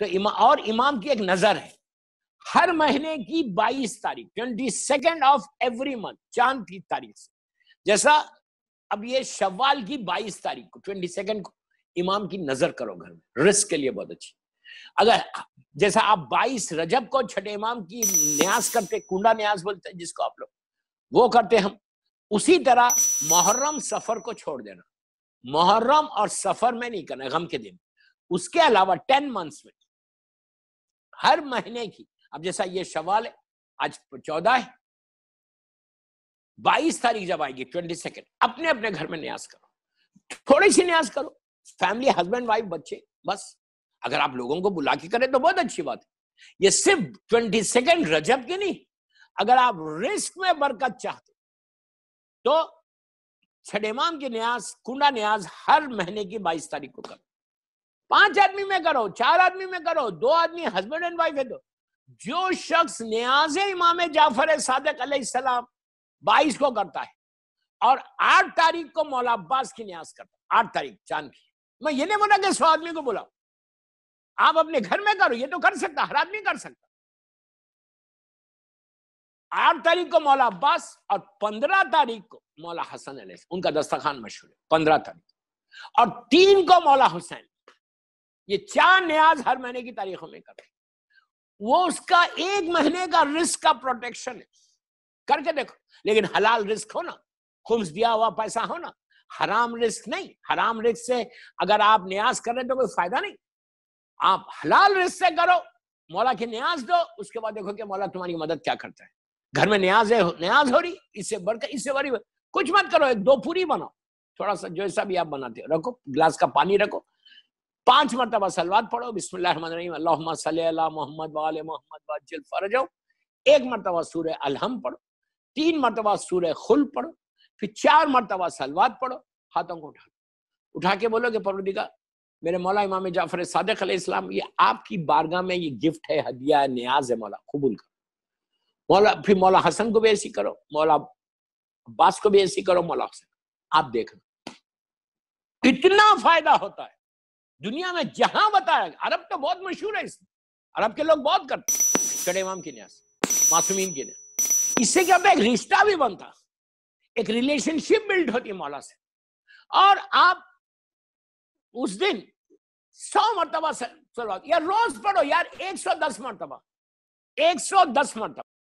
तो इमा, और इमाम की एक नजर है हर महीने की 22 तारीख twenty second of every month चांद की तारीख से जैसा अब ये शवाल की 22 तारीख को ट्वेंटी सेकेंड को इमाम की नजर करो घर में रिस्क के लिए बहुत अच्छी अगर जैसा आप 22 रजब को छठे इमाम की न्यास करते कुंडा न्यास बोलते हैं जिसको आप लोग वो करते हम उसी तरह मुहर्रम सफर को छोड़ देना मुहर्रम और सफर में नहीं करना गम के दिन उसके अलावा टेन मंथ्स में हर महीने की अब जैसा ये सवाल है आज चौदह है बाईस तारीख जब आएगी ट्वेंटी सेकेंड अपने अपने घर में न्यास करो थोड़ी सी न्यास करो फैमिली हस्बैंड वाइफ बच्चे बस अगर आप लोगों को बुला के करें तो बहुत अच्छी बात है ये सिर्फ ट्वेंटी सेकेंड रजब की नहीं अगर आप रिस्क में बरकत चाहते तो माम की न्यास कुंडा न्यास हर महीने की बाईस तारीख को करो पांच आदमी में करो चार आदमी में करो दो आदमी हस्बैंड एंड वाइफ है दो तो। जो शख्स न्याज इमाम जाफर सादक सलाम बाईस को करता है और आठ तारीख को मौला अब्बास की न्याज करता है आठ तारीख चांद की मैं ये नहीं बोला कि सौ आदमी को बुलाओ आप अपने घर में करो ये तो कर सकता हर आदमी कर सकता आठ तारीख को मौला अब्बास और पंद्रह तारीख को मौला हसन उनका दस्तखान मशहूर है पंद्रह तारीख और तीन को मौला हुसैन ये चार न्याज हर महीने की तारीखों में कर वो उसका एक महीने का रिस्क का प्रोटेक्शन है करके देखो लेकिन हलाल रिस्क हो ना खुम्स दिया हुआ पैसा हो ना हराम रिस्क नहीं हराम रिस्क से अगर आप न्याज कर रहे तो कोई फायदा नहीं आप हलाल रिस्क से करो मौला की न्याज दो उसके बाद देखो कि मौला तुम्हारी मदद क्या करता है घर में न्याज है न्याज हो रही इससे बढ़कर इससे बड़ी कुछ मत करो एक दो पूरी बनाओ थोड़ा सा जो ऐसा भी आप बनाते हो रखो गिलास का पानी रखो पांच मरतबा सलवाद पढ़ो बिस्मिल्ला मोहम्मद वाले मोहम्मद वाजिल फरजो एक मरतबा सूर अलहम पढ़ो तीन मरतबा सूर खुल पढ़ो फिर चार मरतबा सलवाद पढ़ो हाथों को उठा उठा के बोलो कि परवदिगा मेरे मौला इमाम जाफर सदक इस्लाम ये आपकी बारगाह में ये गिफ्ट है हदिया है न्याज है मौला कबूल करो मौला फिर मौला हसन को भी ऐसी करो मौला अब्बास को भी ऐसी करो मौला हसन आप देखना इतना फायदा होता है दुनिया में जहां बताया अरब तो बहुत मशहूर है इसमें अरब के लोग बहुत करते कडेमाम के न्यास मासूमीन के न्यास इससे क्या होता है एक रिश्ता भी बनता एक रिलेशनशिप बिल्ड होती है मौला से और आप उस दिन सौ मरतबा सलवा या रोज पढ़ो यार एक सौ दस मरतबा एक सौ दस मरतबा